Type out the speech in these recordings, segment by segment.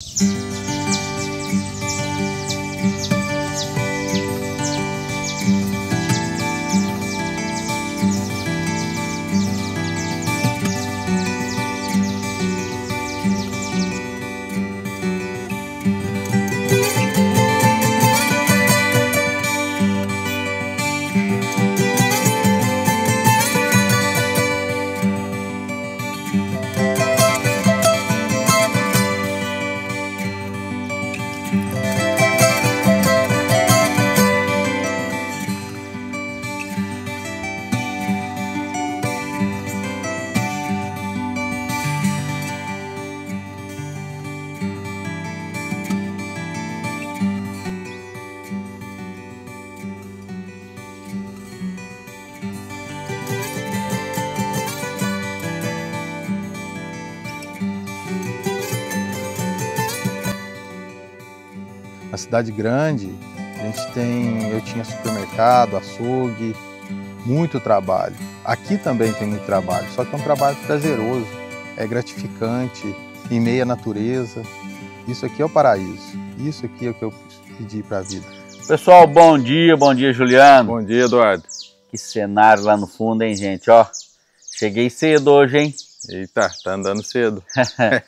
Música cidade grande, a gente tem, eu tinha supermercado, açougue, muito trabalho. Aqui também tem muito trabalho, só que é um trabalho prazeroso, é gratificante, em meia natureza. Isso aqui é o paraíso. Isso aqui é o que eu pedi para a vida. Pessoal, bom dia, bom dia, Juliano. Bom dia, Eduardo. Que cenário lá no fundo, hein, gente? Ó, cheguei cedo hoje, hein? Eita, tá andando cedo.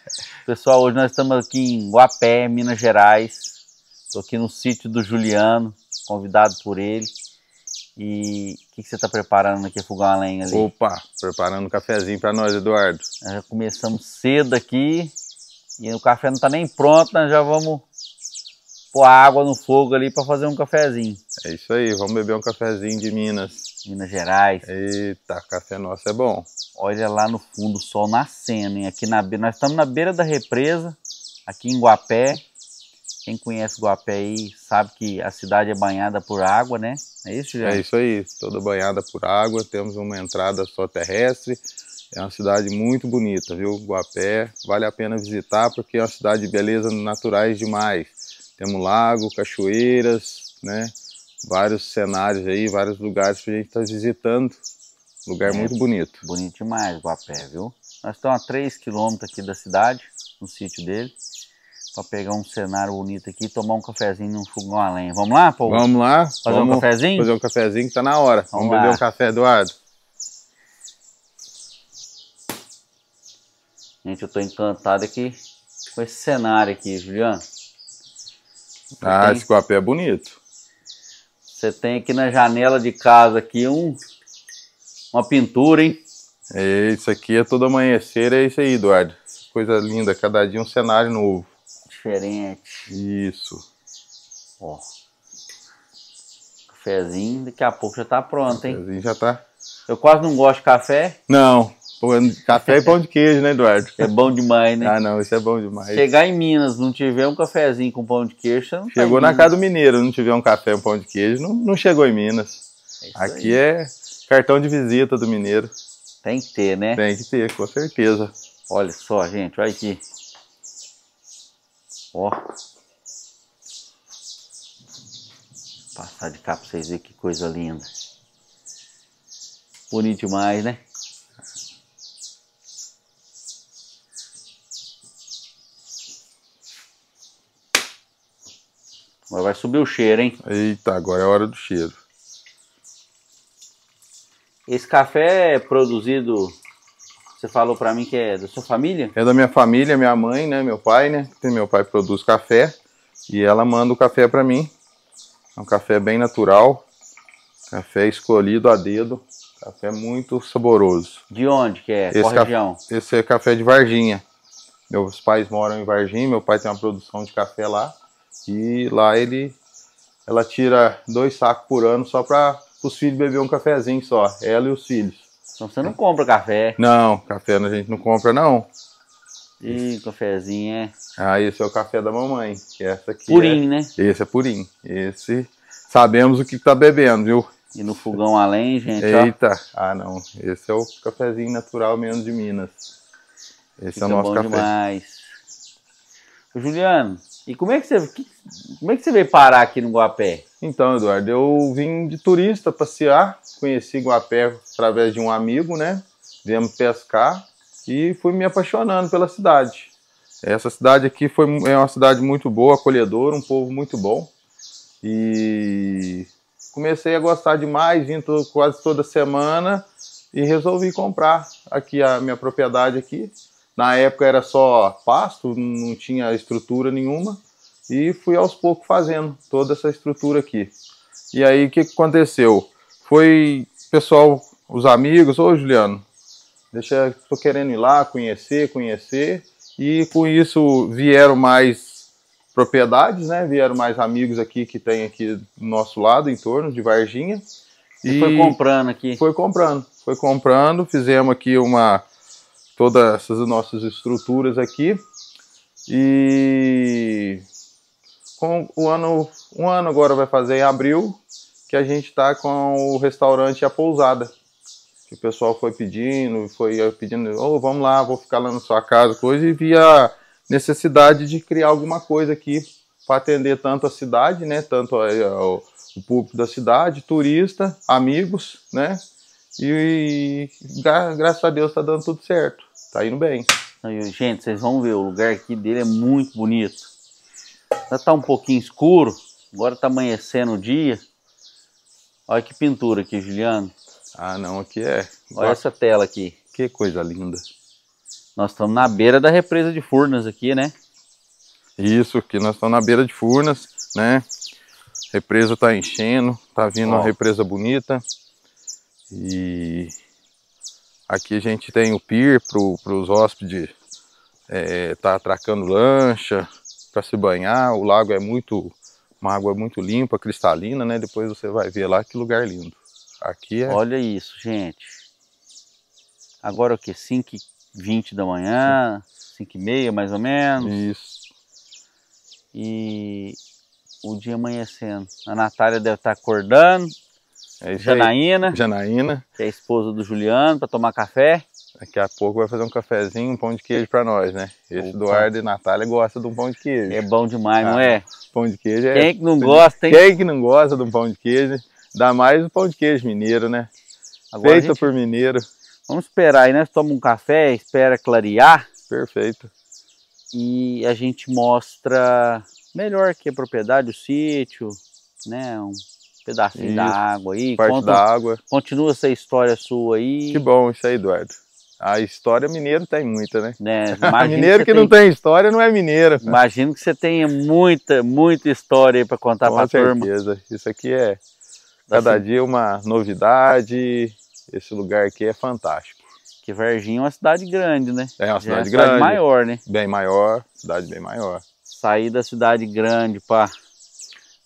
Pessoal, hoje nós estamos aqui em Guapé, Minas Gerais, Estou aqui no sítio do Juliano, convidado por ele. E o que, que, você está preparando aqui, Fogão a Lenha ali? Opa, preparando um cafezinho para nós, Eduardo. Nós é, já começamos cedo aqui e o café não está nem pronto, nós né? já vamos pôr água no fogo ali para fazer um cafezinho. É isso aí, vamos beber um cafezinho de Minas. Minas Gerais. Eita, café nosso é bom. Olha lá no fundo o sol nascendo, hein? Aqui na, nós estamos na beira da represa, aqui em Guapé. Quem conhece Guapé aí sabe que a cidade é banhada por água, né? É isso, Juliano? É isso aí, toda banhada por água, temos uma entrada só terrestre. É uma cidade muito bonita, viu? Guapé, vale a pena visitar porque é uma cidade de beleza naturais demais. Temos lago, cachoeiras, né? Vários cenários aí, vários lugares que a gente está visitando. Lugar é, muito bonito. Bonito demais, Guapé, viu? Nós estamos a 3 quilômetros aqui da cidade, no sítio dele pegar um cenário bonito aqui e tomar um cafezinho num fogão a lenha. Vamos lá, povo? Vamos lá. Fazer vamos um cafezinho? Fazer um cafezinho que tá na hora. Vamos, vamos beber um café, Eduardo. Gente, eu tô encantado aqui com esse cenário aqui, Juliano. Ah, tem... esse café é bonito. Você tem aqui na janela de casa aqui um uma pintura, hein? É, isso aqui é todo amanhecer, é isso aí, Eduardo. Coisa linda, cada dia um cenário novo diferente. Isso. Ó. Cafezinho, daqui a pouco já tá pronto, hein? já tá. Eu quase não gosto de café. Não. Café e é pão de queijo, né, Eduardo? É bom demais, né? Ah, não, isso é bom demais. Chegar em Minas, não tiver um cafezinho com pão de queijo, você não tá Chegou tá na casa do mineiro, não tiver um café e um pão de queijo, não, não chegou em Minas. É Aqui aí. é cartão de visita do mineiro. Tem que ter, né? Tem que ter, com certeza. Olha só, gente, olha aqui. Ó. Vou passar de cá pra vocês verem que coisa linda. Bonito demais, né? Agora vai subir o cheiro, hein? Eita, agora é a hora do cheiro. Esse café é produzido você falou para mim que é da sua família? É da minha família, minha mãe, né, meu pai, né? Meu pai produz café e ela manda o café para mim. É um café bem natural, café escolhido a dedo, café muito saboroso. De onde que é? Qual esse região? Café, esse é café de Varginha. Meus pais moram em Varginha, meu pai tem uma produção de café lá e lá ele ela tira dois sacos por ano só para os filhos beber um cafezinho só, ela e os filhos. Então você não compra café. Não, café a gente não compra, não. Ih, cafezinho, é. Ah, esse é o café da mamãe. Que essa aqui é purim, é... né? Esse é purim. Esse sabemos o que tá bebendo, viu? E no fogão além, gente. Eita! Ó. Ah, não. Esse é o cafezinho natural mesmo de Minas. Esse Fica é o nosso bom café. Demais. Juliano, e como é que você, como é que você veio parar aqui no Guapé? Então, Eduardo, eu vim de turista passear, conheci Guapé através de um amigo, né? Viemos pescar e fui me apaixonando pela cidade. Essa cidade aqui foi, é uma cidade muito boa, acolhedora, um povo muito bom. E comecei a gostar demais, vindo quase toda semana e resolvi comprar aqui a minha propriedade aqui. Na época era só pasto, não tinha estrutura nenhuma e fui aos poucos fazendo toda essa estrutura aqui. E aí o que aconteceu? Foi pessoal, os amigos, ô Juliano, deixa, tô querendo ir lá conhecer, conhecer, e com isso vieram mais propriedades, né? Vieram mais amigos aqui que tem aqui do nosso lado, em torno de Varginha. E, e foi comprando aqui. Foi comprando, foi comprando, fizemos aqui uma todas essas nossas estruturas aqui. E com o ano, um ano agora vai fazer em abril, que a gente está com o restaurante A Pousada. Que o pessoal foi pedindo, foi pedindo, oh, vamos lá, vou ficar lá na sua casa, coisa, e via necessidade de criar alguma coisa aqui para atender tanto a cidade, né, tanto a, a, o, público da cidade, turista, amigos, né, e, e gra, graças a Deus está dando tudo certo, tá indo bem. gente, vocês vão ver, o lugar aqui dele é muito bonito. Já está um pouquinho escuro, agora está amanhecendo o dia. Olha que pintura aqui, Juliano. Ah, não, aqui é. Olha essa tela aqui. Que coisa linda. Nós estamos na beira da represa de Furnas aqui, né? Isso, aqui nós estamos na beira de Furnas, né? represa está enchendo, está vindo uma represa bonita. E aqui a gente tem o pier para os hóspedes é, tá atracando lancha, para se banhar. O lago é muito, uma água muito limpa, cristalina, né? Depois você vai ver lá que lugar lindo. Aqui é... Olha isso, gente. Agora o que? 5 20 da manhã, 5 e meia mais ou menos. Isso. E o dia amanhecendo. A Natália deve estar acordando. É Janaína. Janaína. Que é a esposa do Juliano, para tomar café. Daqui a pouco vai fazer um cafezinho, um pão de queijo para nós, né? Esse Opa. Eduardo e Natália gostam de um pão de queijo. É bom demais, ah, não é? Pão de queijo é. Quem é que não gosta, hein? Quem é que não gosta de um pão de queijo? Dá mais o pão de queijo mineiro, né? Agora Feito gente... por mineiro. Vamos esperar aí, né? Toma um café, espera clarear. Perfeito. E a gente mostra melhor que a propriedade, o sítio, né? Um pedacinho isso, da água aí. Parte conta, da água. Continua essa história sua aí. Que bom isso aí, Eduardo. A história mineiro tem muita, né? né? mineiro que, que não tem história não é mineiro. Imagino que você tenha muita, muita história para contar para a turma. certeza. Isso aqui é cada assim. dia uma novidade. Esse lugar aqui é fantástico. Que Varginha é uma cidade grande, né? É uma cidade é uma grande. Cidade maior, né? Bem maior, cidade bem maior. Sair da cidade grande para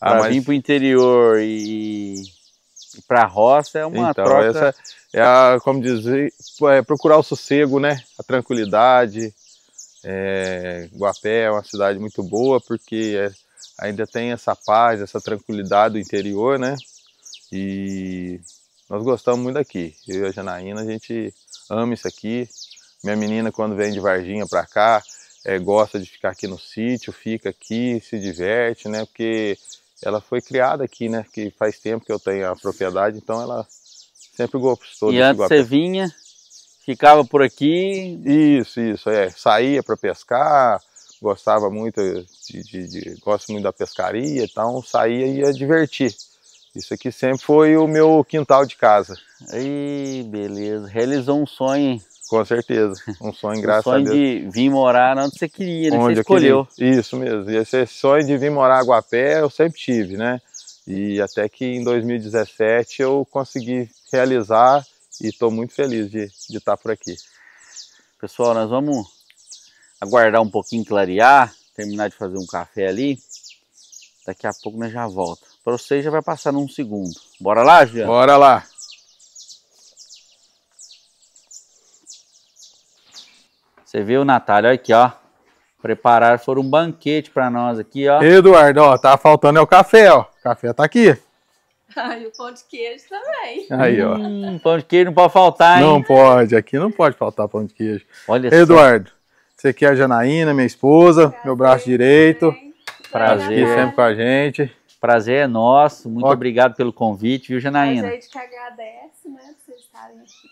ah, mas... vir para o interior e, e para a roça é uma então, troca... Essa é a, como dizer, é, é procurar o sossego, né? A tranquilidade. É, Guapé é uma cidade muito boa porque é, ainda tem essa paz, essa tranquilidade do interior, né? E nós gostamos muito daqui. Eu e a Janaína, a gente ama isso aqui. Minha menina, quando vem de Varginha para cá, é, gosta de ficar aqui no sítio, fica aqui, se diverte, né? Porque ela foi criada aqui, né? Que faz tempo que eu tenho a propriedade, então ela Sempre golpes todos. E antes você vinha, ficava por aqui. Isso, isso, é. Saía para pescar, gostava muito de, de, de, gosto muito da pescaria, então saía e ia divertir. Isso aqui sempre foi o meu quintal de casa. Aí, beleza. Realizou um sonho. Com certeza. Um sonho, graças sonho a Deus. sonho de vir morar onde você queria, né? Onde você escolheu. Queria. Isso mesmo. E esse sonho de vir morar a Guapé eu sempre tive, né? E até que em 2017 eu consegui realizar e estou muito feliz de, de estar tá por aqui. Pessoal, nós vamos aguardar um pouquinho clarear, terminar de fazer um café ali. Daqui a pouco nós já volta. Para você já vai passar num segundo. Bora lá, Juliano? Bora lá. Você viu, Natália? Olha aqui, ó. Prepararam, foram um banquete para nós aqui, ó. Eduardo, ó, tá faltando é o café, ó. Café tá aqui. Ah, e o pão de queijo também. Aí, ó. Hum, pão de queijo não pode faltar, hein? Não pode, aqui não pode faltar pão de queijo. Olha Eduardo, você aqui é a Janaína, minha esposa, Prazer, meu braço direito. Também. Prazer. Aqui sempre com a gente. Prazer é nosso. Muito ó. obrigado pelo convite, viu, Janaína? Prazer de que agradece, né?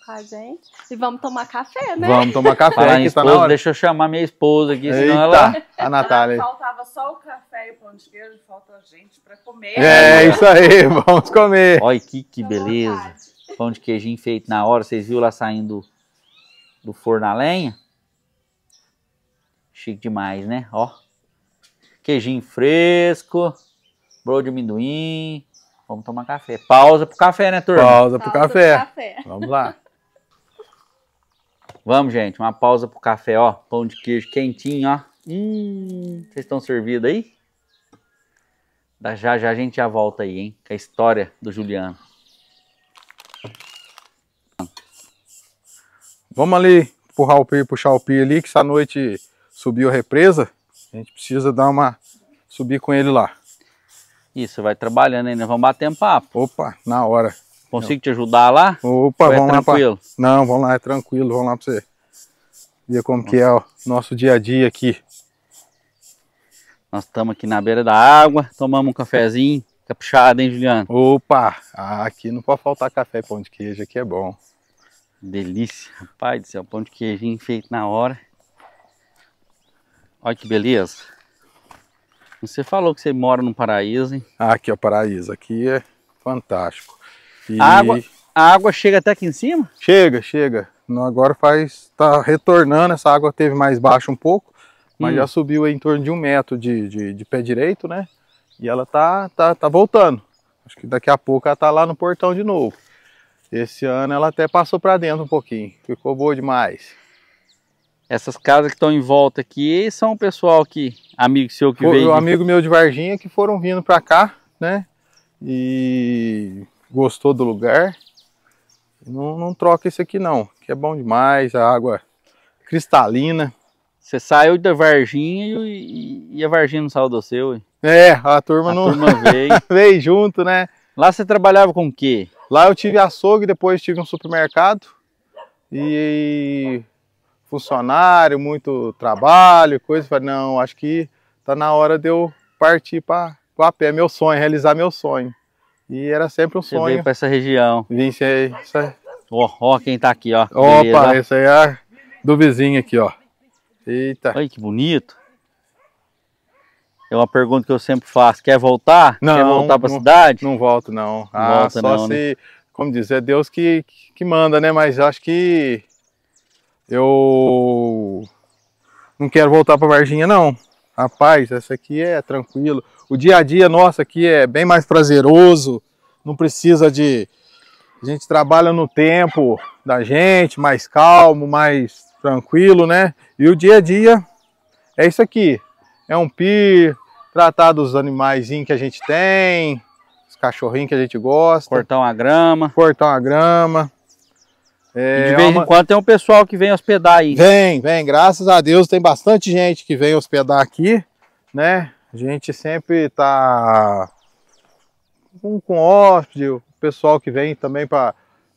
com a gente. E vamos tomar café, né? Vamos tomar café, Fala, esposa, tá na hora. Deixa eu chamar minha esposa aqui, Eita, senão ela. A Natália. Ela faltava só o café e o pão de queijo, falta a gente para comer. É, isso aí, vamos comer. Olha que, que beleza. Pão de queijinho feito na hora, vocês viram lá saindo do forno a lenha? Chique demais, né? Ó. Queijinho fresco, bro de amendoim, Vamos tomar café. Pausa pro café, né, turma? Pausa pro café. Pro café. Vamos lá. Vamos, gente, uma pausa pro café, ó. Pão de queijo quentinho, ó. Hum, vocês estão servidos aí? Da já já a gente já volta aí, hein? Com a história do Juliano. Vamos ali empurrar o pi, puxar o pi ali, que essa noite subiu a represa. A gente precisa dar uma subir com ele lá. Isso, vai trabalhando ainda, vamos bater um papo. Opa, na hora. Consigo Eu... te ajudar lá? Opa, é vamos tranquilo? lá. Pra... Não, vamos lá, é tranquilo, vamos lá para você ver como Nossa. que é o nosso dia a dia aqui. Nós estamos aqui na beira da água, tomamos um cafezinho, caprichado, hein, Juliano? Opa! Ah, aqui não pode faltar café e pão de queijo, aqui é bom. Delícia, rapaz do céu, pão de queijinho feito na hora. Olha que beleza. Você falou que você mora num paraíso, hein? Ah, aqui é o paraíso, aqui é fantástico. E... A, água, a água chega até aqui em cima? Chega, chega. Agora faz, tá retornando, essa água teve mais baixa um pouco, mas hum. já subiu em torno de um metro de, de, de, pé direito, né? E ela tá, tá, tá voltando. Acho que daqui a pouco ela tá lá no portão de novo. Esse ano ela até passou para dentro um pouquinho, ficou boa demais essas casas que estão em volta aqui são o pessoal que, amigo seu que veio. Um de... amigo meu de Varginha que foram vindo para cá, né? E gostou do lugar. Não, não troca isso aqui não, que é bom demais, a água cristalina. Você saiu da Varginha e, e, a Varginha não saiu do seu, É, a turma a não. Turma veio. veio junto, né? Lá você trabalhava com o quê? Lá eu tive açougue, depois tive um supermercado. E funcionário, muito trabalho, coisa. Falei, não, acho que tá na hora de eu partir para a pé, é meu sonho, realizar meu sonho. E era sempre um Você sonho. Vim para essa região. Vim aí. Ó, ó, quem tá aqui, ó. Opa, Beleza. esse aí é do vizinho aqui, ó. Eita. Olha que bonito. É uma pergunta que eu sempre faço. Quer voltar? Não. Quer voltar para a cidade? Não volto, não. não ah, volta, só não, né? se, né? como dizer, é Deus que, que manda, né? Mas acho que eu não quero voltar para Varginha não. Rapaz, essa aqui é tranquilo. O dia a dia nosso aqui é bem mais prazeroso. Não precisa de a gente trabalha no tempo da gente, mais calmo, mais tranquilo, né? E o dia a dia é isso aqui. É um pir, tratar dos animais que a gente tem, os cachorrinhos que a gente gosta. Cortar uma grama. Cortar uma grama. É, de é vez uma... em quando tem um pessoal que vem hospedar aí. Vem, vem, graças a Deus tem bastante gente que vem hospedar aqui, né? A gente sempre tá com, com hóspede, o pessoal que vem também para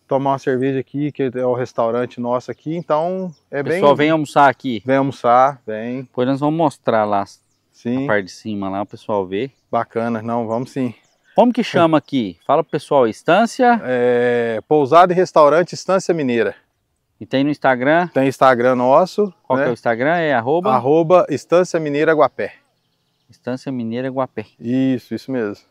tomar uma cerveja aqui, que é o restaurante nosso aqui, então é bem... O pessoal vem almoçar aqui. Vem almoçar, vem. Depois nós vamos mostrar lá, sim. a parte de cima lá, o pessoal ver. Bacana, não, vamos sim. Como que chama aqui? Fala pro pessoal, Estância? É, pousada e Restaurante Estância Mineira. E tem no Instagram? Tem Instagram nosso. Qual né? que é o Instagram? É arroba? Arroba Estância Mineira Guapé. Estância Mineira Guapé. Isso, isso mesmo.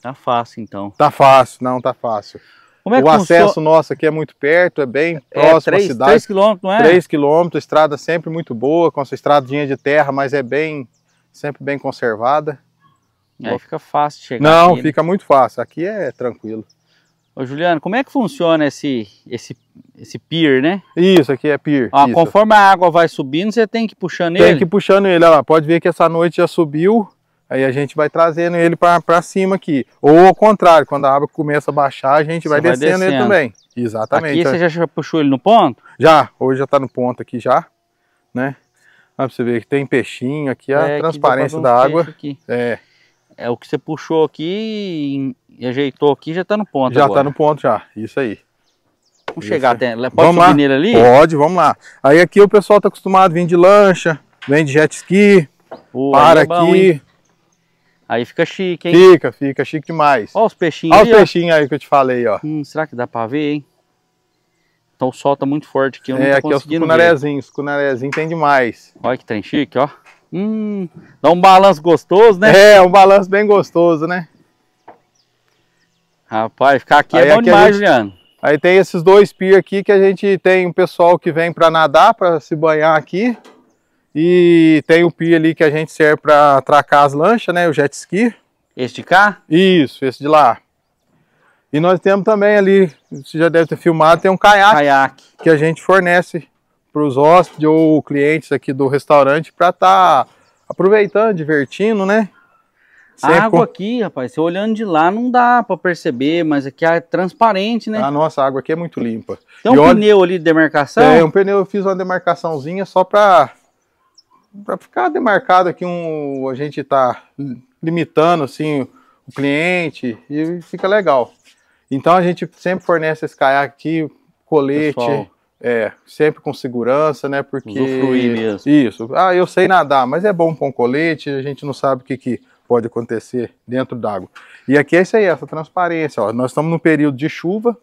Tá fácil então. Tá fácil, não, tá fácil. Como é que o acesso so... nosso aqui é muito perto, é bem é, próximo à cidade. 3 quilômetros, não é? 3 quilômetros, estrada sempre muito boa, com essa estradinha de terra, mas é bem, sempre bem conservada. Aí fica fácil chegar. Não, aqui, né? fica né? muito fácil. Aqui é tranquilo. Ô Juliano, como é que funciona esse, esse, esse pier, né? Isso, aqui é pier. Ó, isso. Conforme a água vai subindo, você tem que ir puxando tem ele? Tem que ir puxando ele, olha lá. Pode ver que essa noite já subiu, aí a gente vai trazendo ele para cima aqui. Ou ao contrário, quando a água começa a baixar, a gente vai, vai descendo, ele também. Exatamente. Aqui é. você já puxou ele no ponto? Já, hoje já está no ponto aqui já, né? Olha pra você ver que tem peixinho aqui, a é, transparência da água. Aqui. É é o que você puxou aqui e ajeitou aqui, já tá no ponto Já agora. tá no ponto já, isso aí. Vamos isso chegar aí. até, pode vamos subir lá. nele ali? Pode, vamos lá. Aí aqui o pessoal tá acostumado vem de lancha, vem de jet ski, Pô, para é aqui. Aí fica chique, hein? Fica, fica chique demais. Olha os peixinhos Olha aí. os peixinhos aí que eu te falei, ó. Hum, será que dá pra ver, hein? Então solta tá muito forte aqui, eu é, não tô aqui conseguindo É, os cunarezinhos, os cunarezinhos tem demais. Olha que trem chique, ó. Hum, dá um balanço gostoso, né? É, um balanço bem gostoso, né? Rapaz, ficar aqui é aí, é bom aqui demais, gente, Juliano. Aí tem esses dois pier aqui que a gente tem um pessoal que vem para nadar, para se banhar aqui. E tem o pier ali que a gente serve para atracar as lanchas, né? O jet ski. Este de cá? Isso, esse de lá. E nós temos também ali, você já deve ter filmado, tem um caiaque, caiaque. que a gente fornece para os hóspedes ou clientes aqui do restaurante para estar tá aproveitando, divertindo, né? Sempre a água com... aqui, rapaz, você olhando de lá não dá para perceber, mas aqui é transparente, né? Ah, a nossa água aqui é muito limpa. Tem um e pneu olha... ali de demarcação? É, um pneu, eu fiz uma demarcaçãozinha só para para ficar demarcado aqui um a gente tá limitando assim o cliente e fica legal. Então a gente sempre fornece esse caiaque aqui, colete, Pessoal é, sempre com segurança, né? Porque. Usufruir mesmo. Isso. Ah, eu sei nadar, mas é bom com um colete, a gente não sabe o que, que pode acontecer dentro d'água. E aqui é isso aí, essa transparência. Ó. Nós estamos num período de chuva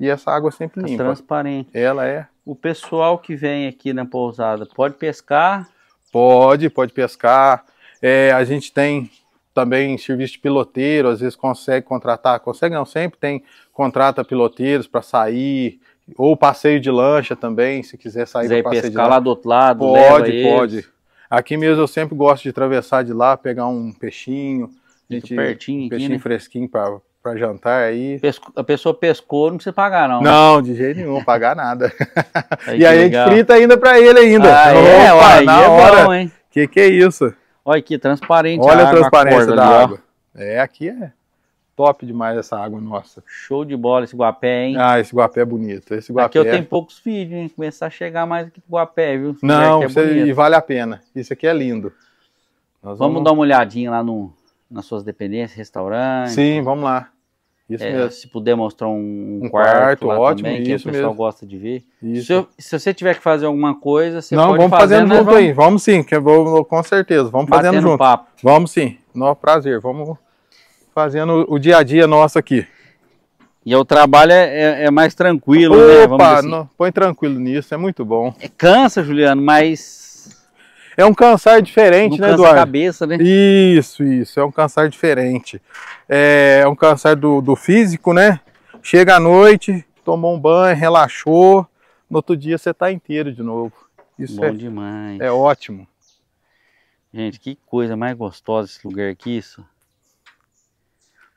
e essa água é sempre tá limpa. transparente. Ela é. O pessoal que vem aqui na pousada pode pescar? Pode, pode pescar. É, a gente tem também serviço de piloteiro, às vezes consegue contratar, consegue não, sempre tem, contrata piloteiros para sair, ou passeio de lancha também, se quiser sair para passeio pescar de lá do outro lado, pode, pode. Eles. Aqui mesmo eu sempre gosto de atravessar de lá, pegar um peixinho, gente, pertinho, um peixinho aqui, né? fresquinho para para jantar aí. a pessoa pescou, não precisa pagar, não. Né? Não, de jeito nenhum, pagar nada. Aí, e aí a gente frita ainda para ele ainda. Ah, é? Opa, é, ó, aí na é hora. Bom, hein? Que que é isso? Olha aqui, transparente. Olha a, transparência da ali, água. Ó. É, aqui é. Top demais essa água nossa. Show de bola esse Guapé, hein? Ah, esse Guapé é bonito. Esse Guapé... Aqui eu é tenho poucos vídeos, hein? Começar a chegar mais aqui pro Guapé, viu? Esse Não, é e vale a pena. Isso aqui é lindo. Vamos... vamos... dar uma olhadinha lá no, nas suas dependências, restaurante. Sim, vamos lá. Isso é, mesmo. Se puder mostrar um, um quarto, quarto ótimo, também, que o pessoal mesmo. gosta de ver. Se, eu, se, você tiver que fazer alguma coisa, você Não, pode vamos fazer, fazendo né? junto vamos... aí. Vamos sim, que eu vou, com certeza. Vamos Batendo fazendo junto. Papo. Vamos sim. nosso prazer. Vamos fazendo o dia a dia nosso aqui. E o trabalho é, é, é mais tranquilo, Opa, né? Vamos assim. põe tranquilo nisso, é muito bom. É, cansa, Juliano, mas... É um cansar diferente, não né, cansa Eduardo? a cabeça, né? Isso, isso, é um cansar diferente. É, é, um cansar do, do físico, né? Chega à noite, tomou um banho, relaxou, no outro dia você está inteiro de novo. Isso Bom é, demais. É ótimo. Gente, que coisa mais gostosa esse lugar aqui, isso.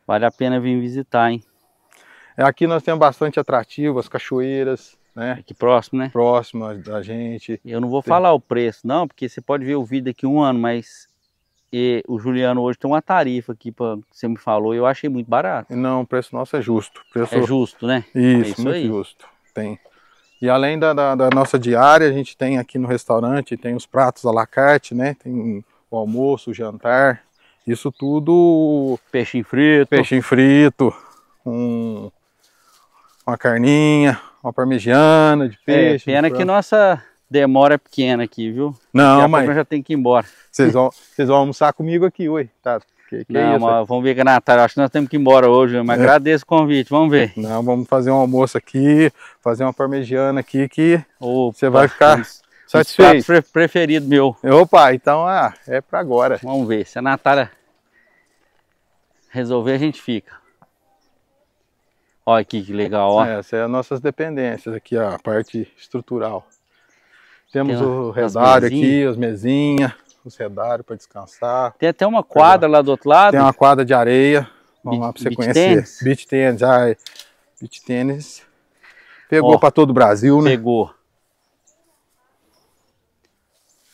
Vale a pena vir visitar, hein? É, aqui nós temos bastante atrativo, as cachoeiras, né? Aqui próximo, né? Próximo da gente. Eu não vou tem... falar o preço, não, porque você pode ver o vídeo daqui um ano, mas e o Juliano hoje tem uma tarifa aqui, pra, você me falou, eu achei muito barato. Não, o preço nosso é justo. Preço... É justo, né? Isso, é isso muito aí. justo. Tem. E além da, da, da, nossa diária, a gente tem aqui no restaurante, tem os pratos à la carte, né? Tem o almoço, o jantar, isso tudo... peixe frito. peixe frito, um, uma carninha, uma parmegiana de é, peixe. É, pena que nossa demora é pequena aqui, viu? Não, mas... já tem que ir embora. Vocês vão, vocês vão almoçar comigo aqui oi. tá? Que, que não, é mas vamos ver que a Natal. Acho que nós temos que ir embora hoje, mas é. agradeço o convite. Vamos ver. Não, vamos fazer um almoço aqui, fazer uma parmegiana aqui que Opa, você vai ficar. Isso. Satisfeito. Pre preferido meu. Opa, então ah, é para agora. Vamos ver. Se a Natália resolver, a gente fica. Olha aqui que legal, ó. É, essas são é as nossas dependências aqui, ó, a parte estrutural. Temos Tem o redário aqui, as mesinhas, os redários para descansar. Tem até uma quadra lá do outro lado. Tem uma quadra de areia. Vamos lá para você conhecer. Beach tênis. Ai, beach tênis. Pegou para todo o Brasil, né? Pegou.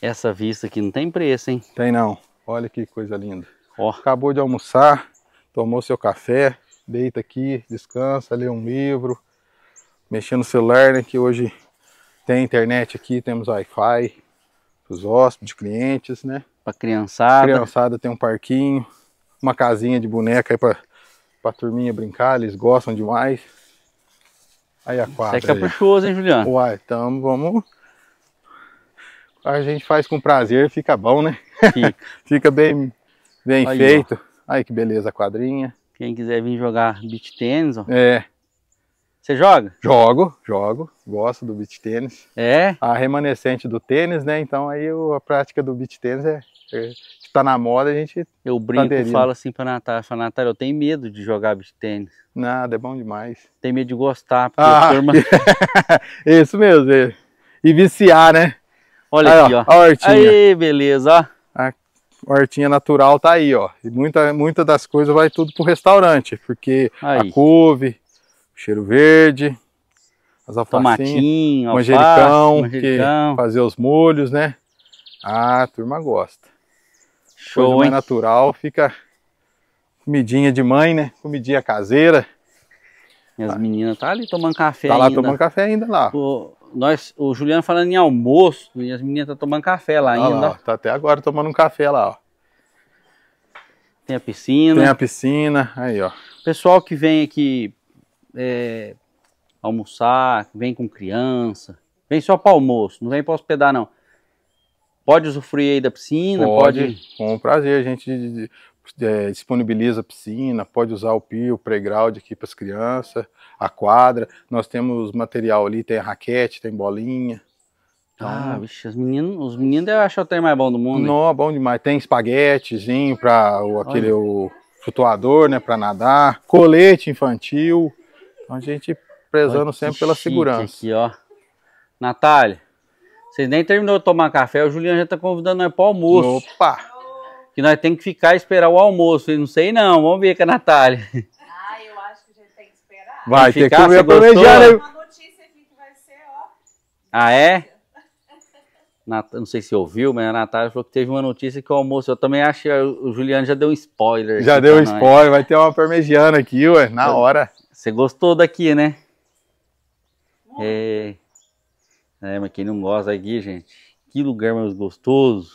Essa vista aqui não tem preço, hein? Tem não. Olha que coisa linda. Ó. Acabou de almoçar, tomou seu café, deita aqui, descansa, lê um livro, mexendo no celular, né? Que hoje tem internet aqui, temos Wi-Fi os hóspedes, clientes, né? Pra criançada. Criançada tem um parquinho, uma casinha de boneca aí pra, pra turminha brincar, eles gostam demais. Aí a é quadra. Você é caprichoso, aí. hein, Juliano? Uai, então vamos a gente faz com prazer, fica bom, né? Fica, fica bem, bem Aí, feito. Ó. Aí que beleza a quadrinha. Quem quiser vir jogar beach tênis, ó. É. Você joga? Jogo, jogo. Gosto do beach tênis. É? A remanescente do tênis, né? Então aí a prática do beach tênis é, é tá na moda, a gente Eu brinco tá e falo assim pra Natália, falo, Natália, eu tenho medo de jogar beach tênis. Nada, é bom demais. Tem medo de gostar, porque ah, turma... Isso mesmo, e viciar, né? Olha aí, aqui, ó. A hortinha. Aí, beleza, ó. A hortinha natural tá aí, ó. E muita, muita das coisas vai tudo pro restaurante, porque aí. a couve, o cheiro verde, as alfacinhas, o manjericão, manjericão. fazer os molhos, né? Ah, a turma gosta. Show, Coisa mais natural, fica comidinha de mãe, né? Comidinha caseira. Minhas tá. meninas tá ali tomando café tá ainda. Tá lá tomando café ainda lá nós, o Juliano falando em almoço e as meninas estão tá tomando café lá ainda. Lá, tá até agora tomando um café lá, ó. Tem a piscina. Tem a piscina, aí, ó. Pessoal que vem aqui é, almoçar, vem com criança, vem só para almoço, não vem para hospedar, não. Pode usufruir aí da piscina? Pode, pode... com prazer. A gente é, disponibiliza piscina, pode usar o pio, o playground aqui para as crianças, a quadra. Nós temos material ali, tem raquete, tem bolinha. Então, ah, vixe, os meninos, os meninos eu acho o mais bom do mundo. Não, hein? bom demais. Tem espaguetezinho para o, aquele o flutuador, né, para nadar, colete infantil. Então a gente prezando Olha, sempre pela segurança. Aqui, ó. Natália, vocês nem terminou de tomar café, o Juliano já está convidando nós para almoço. Opa! que nós temos que ficar e esperar o almoço. Eu não sei não, vamos ver com a Natália. Ah, eu acho que a gente tem que esperar. Vai ter que comer planejar, né? Uma notícia aqui que vai ser, ó. Ah, é? não sei se ouviu, mas a Natália falou que teve uma notícia que o almoço. Eu também acho que o Juliano já deu um spoiler. Já deu um spoiler, vai ter uma parmegiana aqui, ué, na hora. Você gostou daqui, né? É, é mas quem não gosta aqui, gente, que lugar mais gostoso.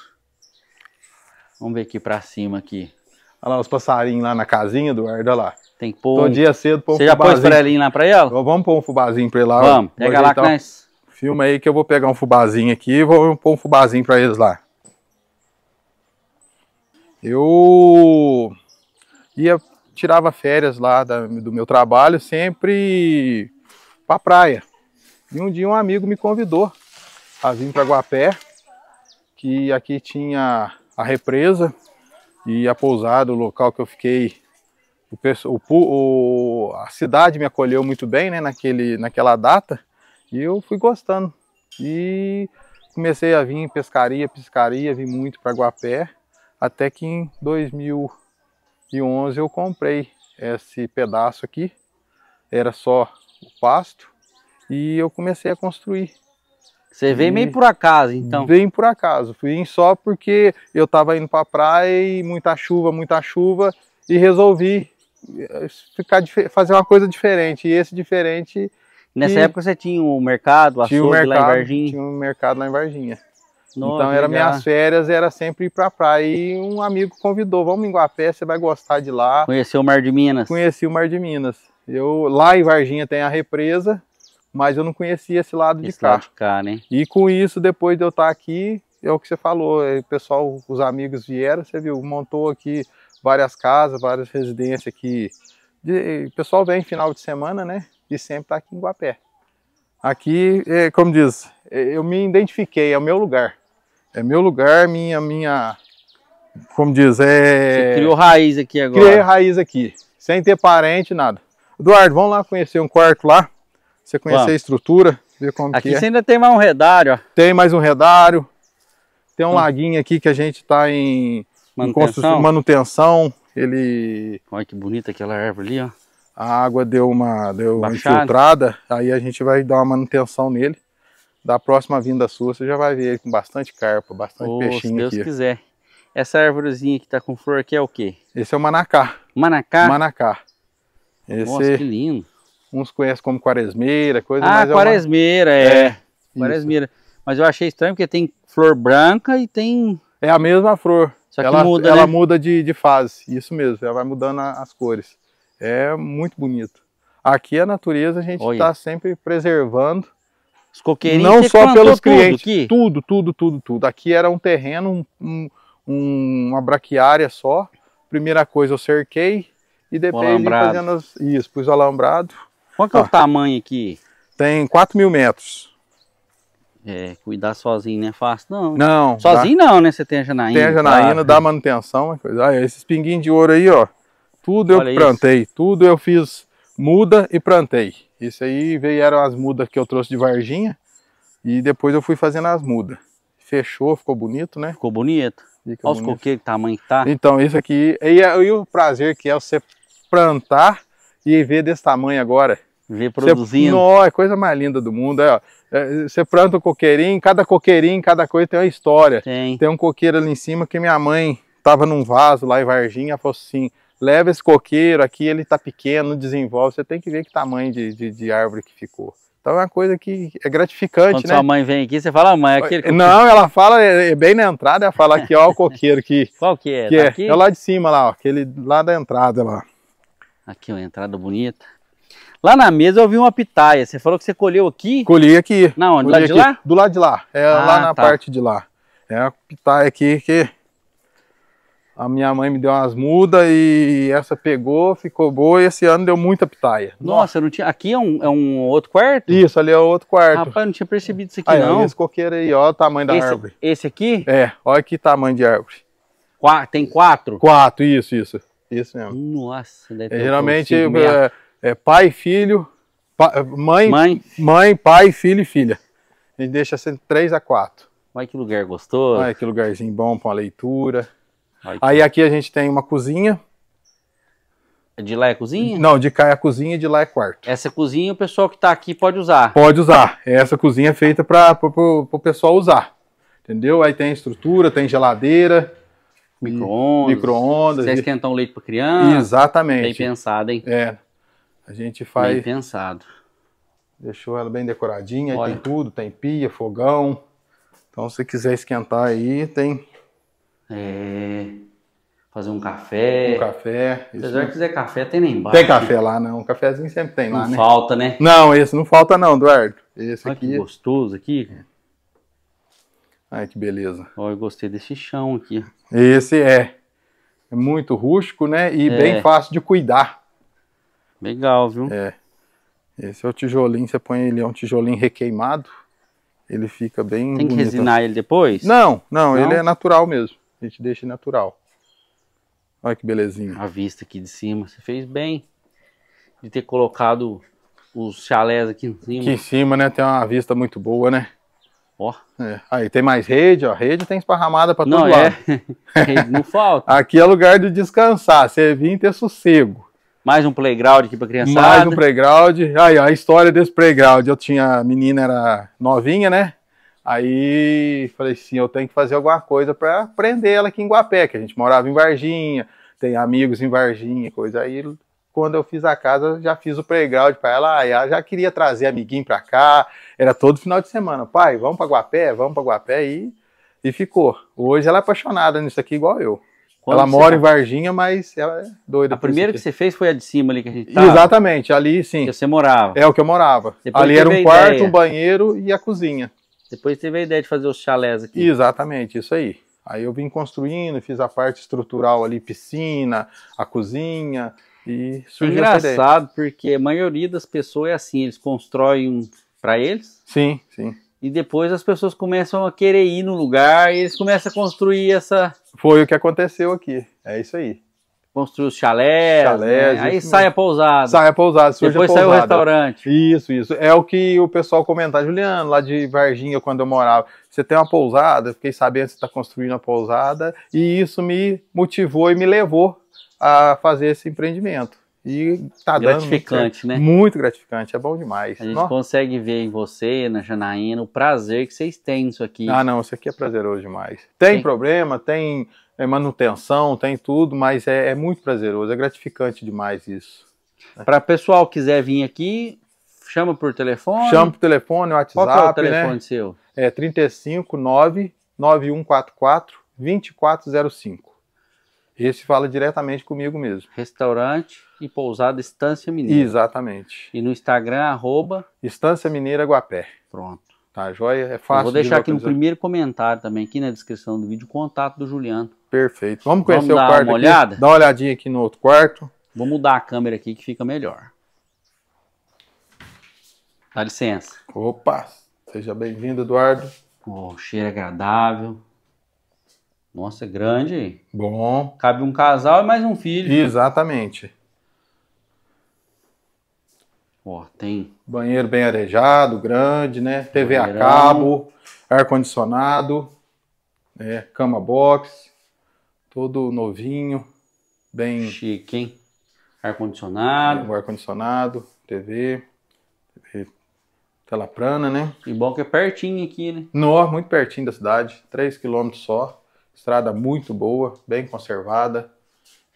Vamos ver aqui para cima aqui. Olha lá os passarinhos lá na casinha, Eduardo, olha lá. Tem que pôr. Todo um... dia cedo pôr um Você já fubazinho. pôs farelinho lá para ela? Vamos pôr um fubazinho para ele lá. Vamos, ó. pega lá então. nós. Filma aí que eu vou pegar um fubazinho aqui e vou pôr um fubazinho para eles lá. Eu ia tirava férias lá da, do meu trabalho sempre para praia. E um dia um amigo me convidou a vir para Guapé, que aqui tinha a represa e a pousada, o local que eu fiquei. O, o, a cidade me acolheu muito bem né, naquele, naquela data e eu fui gostando. E comecei a vir em pescaria, pescaria, vim muito para Guapé, até que em 2011 eu comprei esse pedaço aqui, era só o pasto, e eu comecei a construir você veio meio por acaso, então? Vem por acaso. Fui só porque eu estava indo para a praia e muita chuva, muita chuva, e resolvi eh, ficar, fazer uma coisa diferente. E esse diferente. Nessa época você tinha o um mercado, a tinha um mercado, lá em Varginha? Tinha um mercado lá em Varginha. Nossa, então era minhas férias, era sempre ir para a praia. E um amigo convidou, vamos em Guapé, você vai gostar de lá. Conheceu o Mar de Minas? Conheci o Mar de Minas. Eu, lá em Varginha tem a represa, mas eu não conhecia esse lado esse de cá. Lado de cá né? E com isso, depois de eu estar tá aqui, é o que você falou, é, o pessoal, os amigos vieram, você viu, montou aqui várias casas, várias residências aqui. o pessoal vem final de semana, né? E sempre está aqui em Guapé. Aqui, é, como diz, é, eu me identifiquei, é o meu lugar. É meu lugar, minha, minha, como diz, é... Você criou raiz aqui agora. Criei raiz aqui, sem ter parente, nada. Eduardo, vamos lá conhecer um quarto lá você conhecer Vamos. a estrutura, ver como aqui que é. Aqui ainda tem mais um redário. Ó. Tem mais um redário. Tem um hum. laguinho aqui que a gente está em manutenção. Em manutenção. Ele... Olha que bonita aquela árvore ali, ó. A água deu uma deu uma infiltrada, aí a gente vai dar uma manutenção nele. Da próxima vinda sua, você já vai ver ele com bastante carpa, bastante oh, peixinho se Deus aqui. quiser. Essa árvorezinha que está com flor aqui é o quê? Esse é o manacá. Manacá? Manacá. Esse... Nossa, que lindo uns conhecem como quaresmeira, coisa. Ah, é quaresmeira, é. Uma... é. quaresmeira. Mas eu achei estranho porque tem flor branca e tem. É a mesma flor. Só que ela, muda, ela né? muda de, de fase, isso mesmo, ela vai mudando a, as cores. É muito bonito. Aqui a natureza a gente está sempre preservando. Os coqueirinhos Não só pelos tudo clientes, aqui? tudo, tudo, tudo, tudo. Aqui era um terreno, um, um, uma braquiária só. Primeira coisa eu cerquei e depois fazendo as, isso, pus alambrado qual que é o ah. tamanho aqui? Tem 4 mil metros. É, cuidar sozinho não é fácil, não. Não. Sozinho dá... não, né? Você tem a Janaína. Tem a Janaína, claro. dá manutenção. Coisa. Ah, esses pinguinhos de ouro aí, ó. Tudo eu Olha plantei. Isso. Tudo eu fiz muda e plantei. Isso aí vieram as mudas que eu trouxe de Varginha. E depois eu fui fazendo as mudas. Fechou, ficou bonito, né? Ficou bonito. Fica Olha os coqueiros, que tamanho que tá. Então, isso aqui... E, é, e o prazer que é você plantar e ver desse tamanho agora. Ver produzindo. Você, não, é coisa mais linda do mundo. É, é, você planta um coqueirinho, cada coqueirinho, cada coisa tem uma história. Tem. Tem um coqueiro ali em cima que minha mãe estava num vaso lá em Varginha, falou assim, leva esse coqueiro aqui, ele tá pequeno, desenvolve, você tem que ver que tamanho de, de, de árvore que ficou. Então é uma coisa que é gratificante, Quando né? sua mãe vem aqui, você fala, ah, mãe, aquele coqueiro. Não, ela fala, é, é bem na entrada, ela fala aqui, ó, o coqueiro que... Qual que é? Que tá é, aqui? é lá de cima, lá, ó, aquele lá da entrada, lá. Aqui, uma entrada bonita. Lá na mesa eu vi uma pitaia. Você falou que você colheu aqui? Colhi aqui. Na onde? Do lado de aqui. lá? Do lado de lá. É ah, lá na tá. parte de lá. É a pitaia aqui que a minha mãe me deu umas mudas e essa pegou, ficou boa e esse ano deu muita pitaia. Nossa, Nossa. não tinha. Aqui é um, é um outro quarto? Isso, ali é outro quarto. Rapaz, não tinha percebido isso aqui aí, não. Esse coqueiro aí, olha o tamanho da esse, árvore. Esse aqui? É, olha que tamanho de árvore. Qua, tem quatro? Quatro, isso, isso. Isso mesmo. Nossa, deve é, ter Geralmente, é pai, filho, pa, mãe, mãe, mãe, pai, filho e filha. A gente deixa sendo três a quatro. Olha que lugar gostoso. Olha que lugarzinho bom para uma leitura. Aí aqui a gente tem uma cozinha. De lá é cozinha? Não, de cá é cozinha e de lá é quarto. Essa cozinha o pessoal que está aqui pode usar? Pode usar. É essa cozinha é feita para o pessoal usar. Entendeu? Aí tem estrutura, tem geladeira. Micro-ondas. Micro-ondas. Você esquentar o leite para criança. Exatamente. Bem pensado, hein? É. A gente faz. Bem pensado. Deixou ela bem decoradinha, Olha. tem tudo, tem pia, fogão. Então, se quiser esquentar aí, tem. É. Fazer um café. Um café. Se você quiser café, tem nem embaixo. Tem café lá, não. Né? Um cafezinho sempre tem não lá, né? Não falta, né? Não, esse não falta, não, Eduardo. Esse Olha aqui. Que é gostoso aqui. Ai, que beleza. Olha, eu gostei desse chão aqui. Esse é. É muito rústico, né? E é. bem fácil de cuidar. Legal, viu? É. Esse é o tijolinho, você põe ele, é um tijolinho requeimado. Ele fica bem. Tem que bonito. resinar assim. ele depois? Não, não, não, ele é natural mesmo. A gente deixa natural. Olha que belezinha. A vista aqui de cima. Você fez bem de ter colocado os chalés aqui em cima. Aqui em cima, né? Tem uma vista muito boa, né? Ó. É. Aí tem mais rede, ó. Rede tem esparramada pra não, todo é. lado. não falta. aqui é lugar de descansar. Você vir ter sossego. Mais um playground aqui pra criançada. Mais um playground. Aí, ó, a história desse playground. Eu tinha, a menina era novinha, né? Aí falei assim, eu tenho que fazer alguma coisa para prender ela aqui em Guapé, que a gente morava em Varginha, tem amigos em Varginha, coisa aí. Quando eu fiz a casa, já fiz o playground para ela, aí ela já queria trazer amiguinho para cá, era todo final de semana. Pai, vamos para Guapé, vamos para Guapé e e ficou. Hoje ela é apaixonada nisso aqui igual eu. Quando ela mora tá... em Varginha, mas ela é doida. A primeira que você fez foi a de cima ali que a gente tava. Exatamente, ali sim. Que você morava. É o que eu morava. Depois ali era um quarto, ideia. um banheiro e a cozinha. Depois teve a ideia de fazer os chalés aqui. Exatamente, isso aí. Aí eu vim construindo, fiz a parte estrutural ali, piscina, a cozinha e surgiu é Engraçado, porque a maioria das pessoas é assim, eles constroem um para eles. Sim, sim e depois as pessoas começam a querer ir no lugar e eles começam a construir essa. Foi o que aconteceu aqui, é isso aí. Construiu os chalés, chalés né? aí sai a pousada. Sai a pousada, surge Depois a pousada. sai o restaurante. Isso, isso. É o que o pessoal comentava, Juliano, lá de Varginha, quando eu morava. Você tem uma pousada, fiquei sabendo que você está construindo a pousada, e isso me motivou e me levou a fazer esse empreendimento. E tá gratificante, dando né? Muito gratificante, é bom demais. A gente Nossa. consegue ver em você, na Janaína, o prazer que vocês têm nisso aqui. Ah, não, isso aqui é prazeroso demais. Tem, problema, tem é, manutenção, tem tudo, mas é, é muito prazeroso, é gratificante demais isso. Para pessoal que quiser vir aqui, chama por telefone. Chama por telefone, WhatsApp. Qual é o né? telefone né? seu? É 359 9144 2405. Esse fala diretamente comigo mesmo. Restaurante e Pousada Estância Mineira. Exatamente. E no Instagram, arroba... Estância Mineira Guapé. Pronto. Tá, joia? É fácil. Eu vou deixar de aqui no primeiro comentário também, aqui na descrição do vídeo, o contato do Juliano. Perfeito. Vamos conhecer Vamos o quarto. dar uma olhada? Dá uma olhadinha aqui no outro quarto. Vou mudar a câmera aqui que fica melhor. Dá licença. Opa! Seja bem-vindo, Eduardo. O oh, cheiro agradável. Nossa, é grande. Bom. Cabe um casal e mais um filho. Exatamente. Ó, tem. Banheiro bem arejado, grande, né? TV Banheirão. a cabo, ar-condicionado, né cama box, todo novinho, bem. Chique, hein? Ar-condicionado. É, ar-condicionado, TV, TV tela prana, né? E bom que é pertinho aqui, né? não muito pertinho da cidade, 3 km só. Estrada muito boa, bem conservada.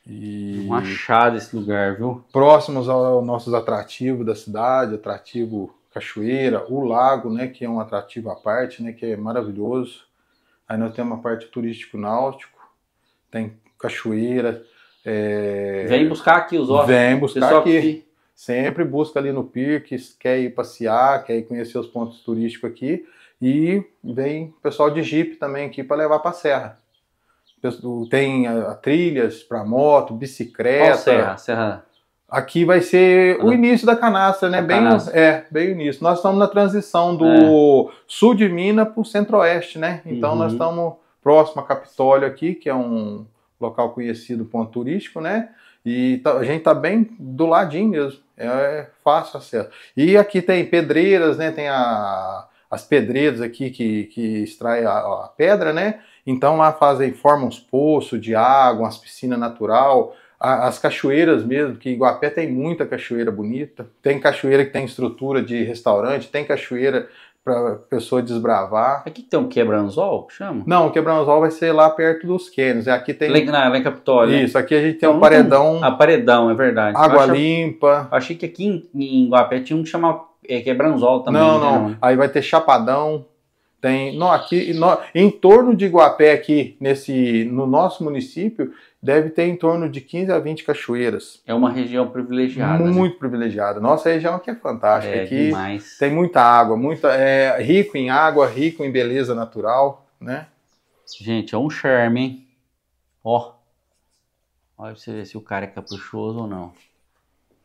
E... É um achado esse lugar, viu? Próximos aos nossos atrativos da cidade, atrativo cachoeira, o lago, né, que é um atrativo à parte, né, que é maravilhoso. Aí nós temos a parte turístico-náutico, tem cachoeira. É... Vem buscar aqui os ossos. Vem buscar aqui. Sempre busca ali no pier, quer ir passear, quer ir conhecer os pontos turísticos aqui. E vem pessoal de Jeep também aqui para levar para a serra tem trilhas para moto, bicicleta. Qual serra? serra? Aqui vai ser o início da canastra, né? bem, canastra. É, bem o início. Nós estamos na transição do é. sul de Minas para o centro-oeste, né? Então uhum. nós estamos próximo a Capitólio aqui, que é um local conhecido, ponto turístico, né? E tá, a gente tá bem do ladinho mesmo. É, fácil acesso. E aqui tem pedreiras, né? Tem a as pedreiras aqui que, que extraem a, a, pedra, né? Então lá fazem, formam os poços de água, umas piscinas natural, a, as cachoeiras mesmo, que Iguapé tem muita cachoeira bonita, tem cachoeira que tem estrutura de restaurante, tem cachoeira para pessoa desbravar. Aqui tem um quebranzol, chama? Não, o quebranzol vai ser lá perto dos cânions. É, aqui tem. Lá, lá em Capitólio. Né? Isso, aqui a gente tem um paredão. Ah, paredão, é verdade. Água limpa. Achei que aqui em, em Guapé tinha um que chamava é que é Branzol também. Não, né, não. Né? Aí vai ter Chapadão. Tem. Não, aqui, no, em torno de Iguapé, aqui nesse, no nosso município, deve ter em torno de 15 a 20 cachoeiras. É uma região privilegiada. Né? Muito né? privilegiada. Nossa região aqui é fantástica. É, aqui demais. tem muita água, muita, é rico em água, rico em beleza natural, né? Gente, é um charme, hein? Ó. Olha pra você ver se o cara é caprichoso ou não.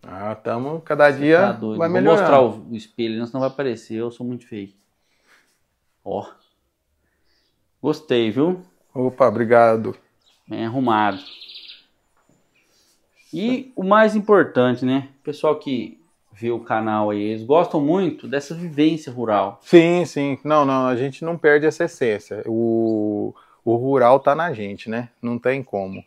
Ah, estamos. Cada dia tá vai melhorar. Vou mostrar o, o espelho, senão vai aparecer. Eu sou muito feio. Ó. Gostei, viu? Opa, obrigado. Bem arrumado. E o mais importante, né? Pessoal que vê o canal aí, eles gostam muito dessa vivência rural. Sim, sim. Não, não, a gente não perde essa essência. O, o rural tá na gente, né? Não tem como.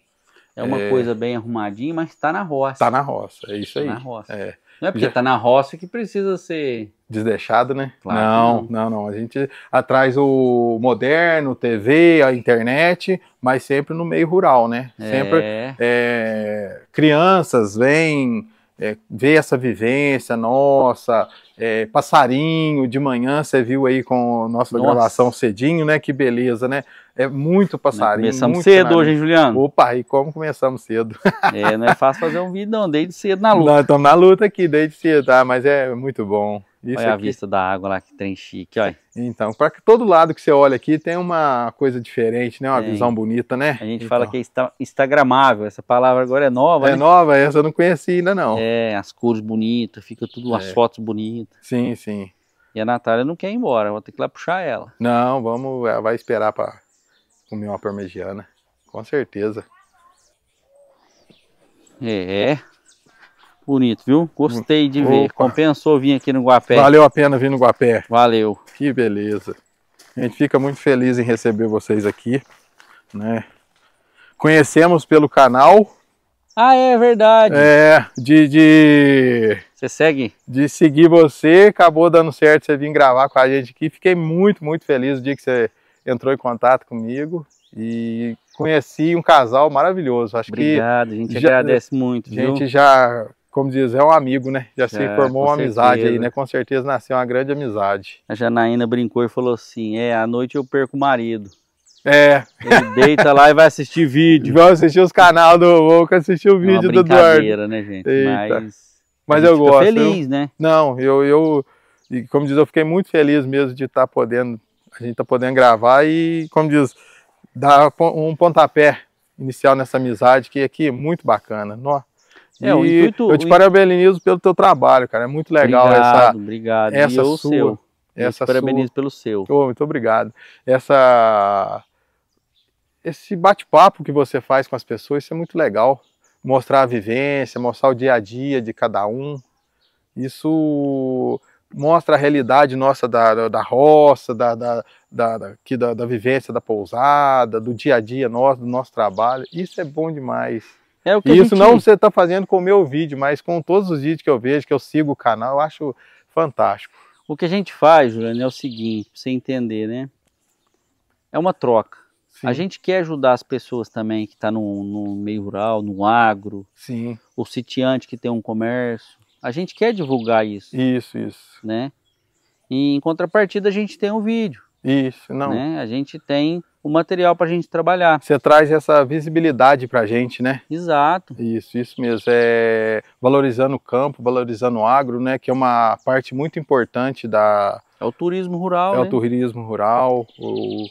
É uma é... coisa bem arrumadinha, mas está na roça. Está na roça, é isso tá aí. Na roça. É. Não é porque está Já... Tá na roça que precisa ser. Desdeixado, né? Claro não, não, não, não, A gente atrás o moderno, TV, a internet, mas sempre no meio rural, né? É... Sempre é, crianças vêm é, ver essa vivência nossa, é, passarinho de manhã, você viu aí com a nossa, nossa. gravação cedinho, né? Que beleza, né? É muito passarinho. É começamos muito cedo hoje, hein, Juliano? Opa, e como começamos cedo? é, não é fácil fazer um vídeo, não, desde cedo na luta. Nós estamos na luta aqui, desde cedo, tá? mas é muito bom. Isso olha aqui. a vista da água lá, que trem chique, olha. Então, para todo lado que você olha aqui tem uma coisa diferente, né? Uma visão bonita, né? A gente então. fala que é instagramável, essa palavra agora é nova, É né? nova, essa eu não conheci ainda não. É, as cores bonitas, fica tudo, é. as fotos bonitas. Sim, sim. E a Natália não quer ir embora, vou ter que ir lá puxar ela. Não, vamos, ela vai esperar para comer uma parmegiana, com certeza. É, é. bonito, viu? Gostei de Opa. ver, compensou vir aqui no Guapé. Valeu a pena vir no Guapé. Valeu. Que beleza. A gente fica muito feliz em receber vocês aqui, né? Conhecemos pelo canal. Ah, é verdade. É, de, de... Você segue? De seguir você, acabou dando certo você vir gravar com a gente aqui. Fiquei muito, muito feliz o dia que você entrou em contato comigo e conheci um casal maravilhoso. Acho Obrigado, que a gente já, agradece muito. A gente viu? já, como diz, é um amigo, né? Já, se é, formou uma certeza. amizade aí, né? Com certeza nasceu uma grande amizade. A Janaína brincou e falou assim: é, à noite eu perco o marido. É. Ele deita lá e vai assistir vídeo. Vai assistir os canal do Louco, assistir o é vídeo é do Eduardo. né, gente? Eita. Mas, Mas eu gosto. feliz, eu... né? Não, eu, eu, como diz, eu fiquei muito feliz mesmo de estar podendo a gente está podendo gravar e, como diz, dar um pontapé inicial nessa amizade que aqui é, é muito bacana. não? É, intuito, eu te parabenizo pelo teu trabalho, cara. É muito legal obrigado, essa. Obrigado, Essa eu, sua, seu. Essa eu parabenizo sua... pelo seu. Oh, muito obrigado. Essa esse bate-papo que você faz com as pessoas, isso é muito legal. Mostrar a vivência, mostrar o dia a dia de cada um. Isso mostra a realidade nossa da, da roça, da, da, da, da, da vivência da pousada, do dia a dia nosso, do nosso trabalho. Isso é bom demais. É o que isso gente... não você está fazendo com o meu vídeo, mas com todos os vídeos que eu vejo, que eu sigo o canal, eu acho fantástico. O que a gente faz, Juliano, é o seguinte, para você entender, né? É uma troca. Sim. A gente quer ajudar as pessoas também que estão tá no, no meio rural, no agro, Sim. o sitiante que tem um comércio, a gente quer divulgar isso. Isso, isso. Né? E em contrapartida a gente tem um vídeo. Isso, não. Né? A gente tem o material para a gente trabalhar. Você traz essa visibilidade para a gente, né? Exato. Isso, isso mesmo. É valorizando o campo, valorizando o agro, né? Que é uma parte muito importante da. É o turismo rural. É né? o turismo rural. O...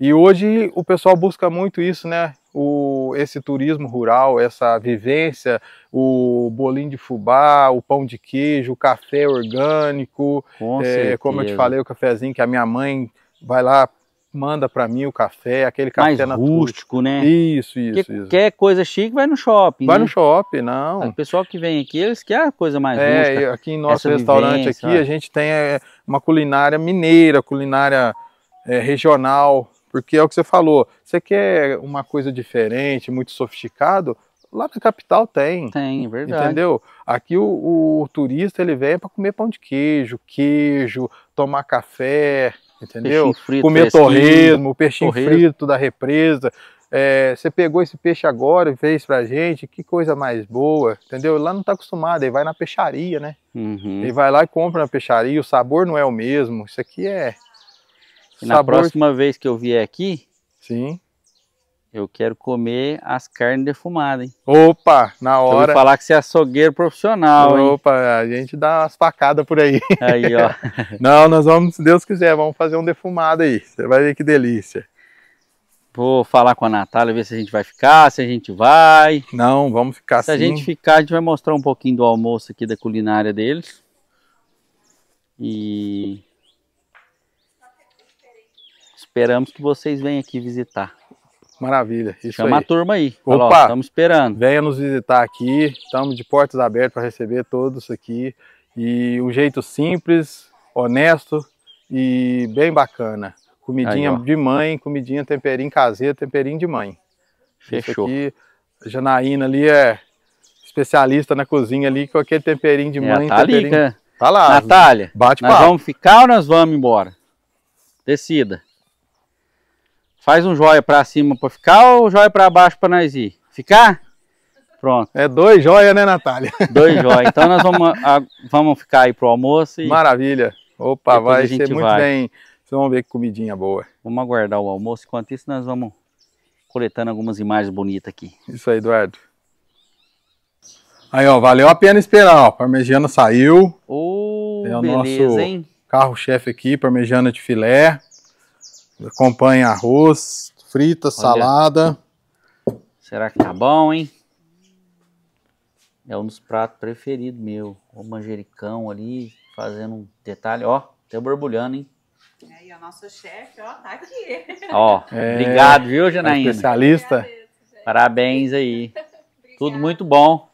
E hoje o pessoal busca muito isso, né? o, esse turismo rural, essa vivência, o bolinho de fubá, o pão de queijo, o café orgânico, Com é, como eu te falei, o cafezinho que a minha mãe vai lá manda para mim o café, aquele café Mais rústico, né? Isso, isso, Porque isso. Qualquer coisa chique vai no shopping. Vai né? no shopping, não. O pessoal que vem aqui, eles querem a coisa mais é, rústica. aqui em nosso restaurante vivência, aqui, ó. a é. gente tem é, uma culinária mineira, culinária é, regional, porque é o que você falou, você quer uma coisa diferente, muito sofisticado, lá na capital tem. Tem, é verdade. Entendeu? Aqui o, o turista ele vem para comer pão de queijo, queijo, tomar café, entendeu? Frito, comer torresmo, peixinho torresmo. frito da represa. É, você pegou esse peixe agora e fez pra gente, que coisa mais boa, entendeu? Lá não tá acostumado, aí vai na peixaria, né? Uhum. vai lá e compra na peixaria, o sabor não é o mesmo. Isso aqui é e na próxima vez que eu vier aqui, sim, eu quero comer as carnes defumadas, hein? Opa, na hora. Eu falar que você é açougueiro profissional, Opa, hein? Opa, a gente dá umas facadas por aí. Aí, ó. Não, nós vamos, se Deus quiser, vamos fazer um defumado aí. Você vai ver que delícia. Vou falar com a Natália, ver se a gente vai ficar, se a gente vai. Não, vamos ficar se sim. Se a assim. gente ficar, a gente vai mostrar um pouquinho do almoço aqui, da culinária deles. E Esperamos que vocês venham aqui visitar. Maravilha. Chama aí. a turma aí. Opa! estamos esperando. Venha nos visitar aqui. Estamos de portas abertas para receber todos aqui. E um jeito simples, honesto e bem bacana. Comidinha aí, de mãe, comidinha temperinho caseiro, temperinho de mãe. Fechou. aqui, a Janaína ali é especialista na cozinha ali, com aquele temperinho de é, mãe. É, tá ali, né? Tá lá. Natália, bate nós vamos ficar ou nós vamos embora? Decida. Faz um joia para cima para ficar ou joia para baixo para nós ir? Ficar? Pronto. É dois joia, né, Natália? Dois joia. Então nós vamos, a, vamos ficar aí pro almoço e... Maravilha. Opa, vai ser muito vai. bem. Vocês vão ver que comidinha boa. Vamos aguardar o almoço. Enquanto isso, nós vamos coletando algumas imagens bonitas aqui. Isso aí, Eduardo. Aí, ó, valeu a pena esperar, ó. Parmegiana saiu. Oh, é o beleza, nosso carro-chefe aqui, parmegiana de filé. Acompanha arroz, frita, Olha. salada. Será que tá bom, hein? É um dos pratos preferidos meu. O manjericão ali, fazendo um detalhe, ó, até borbulhando, hein? É, e o nosso chefe, ó, tá aqui. Ó, é, obrigado, viu, Janaína? Especialista. Parabéns aí. Tudo muito bom.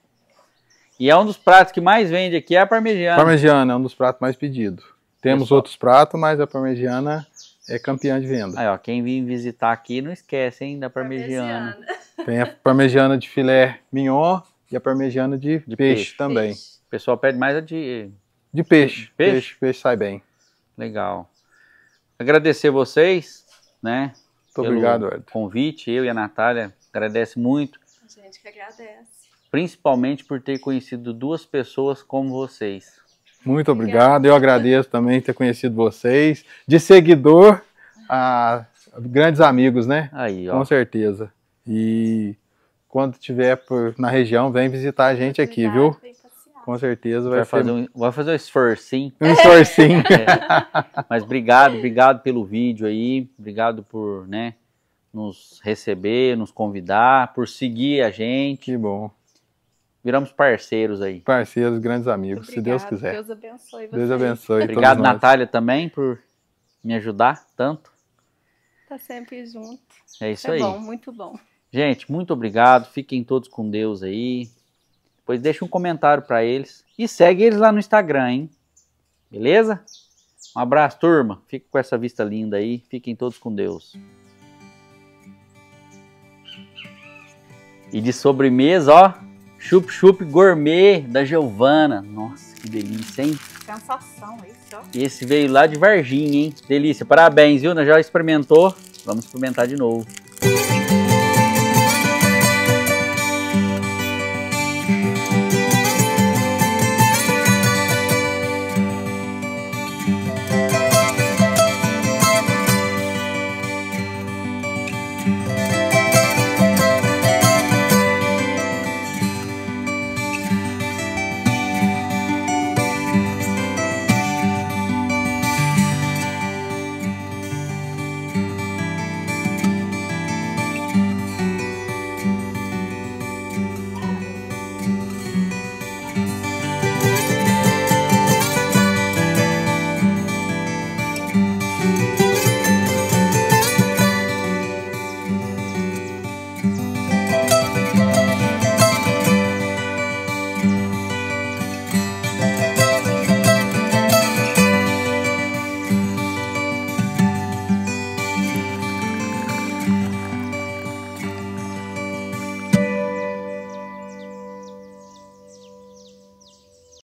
E é um dos pratos que mais vende aqui, é a parmegiana. Parmegiana é um dos pratos mais pedidos. Temos Pessoal. outros pratos, mas a parmegiana é campeã de venda. Aí, ó, quem vem visitar aqui, não esquece, hein, da parmegiana. Tem a parmegiana de filé mignon e a parmegiana de, de peixe, peixe, também. Peixe. O pessoal pede mais a de... De peixe. Peixe? Peixe, peixe sai bem. Legal. Agradecer vocês, né? Muito obrigado, Edson. convite. Eu e a Natália agradece muito. A gente que agradece. Principalmente por ter conhecido duas pessoas como vocês. Muito obrigado. Eu agradeço também ter conhecido vocês. De seguidor a grandes amigos, né? Aí, ó. Com certeza. E quando tiver por, na região, vem visitar a gente aqui, viu? Com certeza vai, vai ser... fazer um, vai fazer um esforcinho. Um esforcinho. É. Mas obrigado, obrigado pelo vídeo aí, obrigado por, né, nos receber, nos convidar, por seguir a gente. Que bom viramos parceiros aí. Parceiros, grandes amigos, se Deus quiser. Deus abençoe Deus abençoe. Obrigado, todos Natália, nós. também, por me ajudar tanto. Tá sempre junto. É isso é aí. bom, muito bom. Gente, muito obrigado. Fiquem todos com Deus aí. Depois deixa um comentário para eles. E segue eles lá no Instagram, hein? Beleza? Um abraço, turma. Fique com essa vista linda aí. Fiquem todos com Deus. E de sobremesa, ó. Chup Chup Gourmet da Giovana. Nossa, que delícia, hein? Sensação é isso, ó. Esse veio lá de Varginha, hein? Delícia. Parabéns, viu? já experimentou. Vamos experimentar de novo.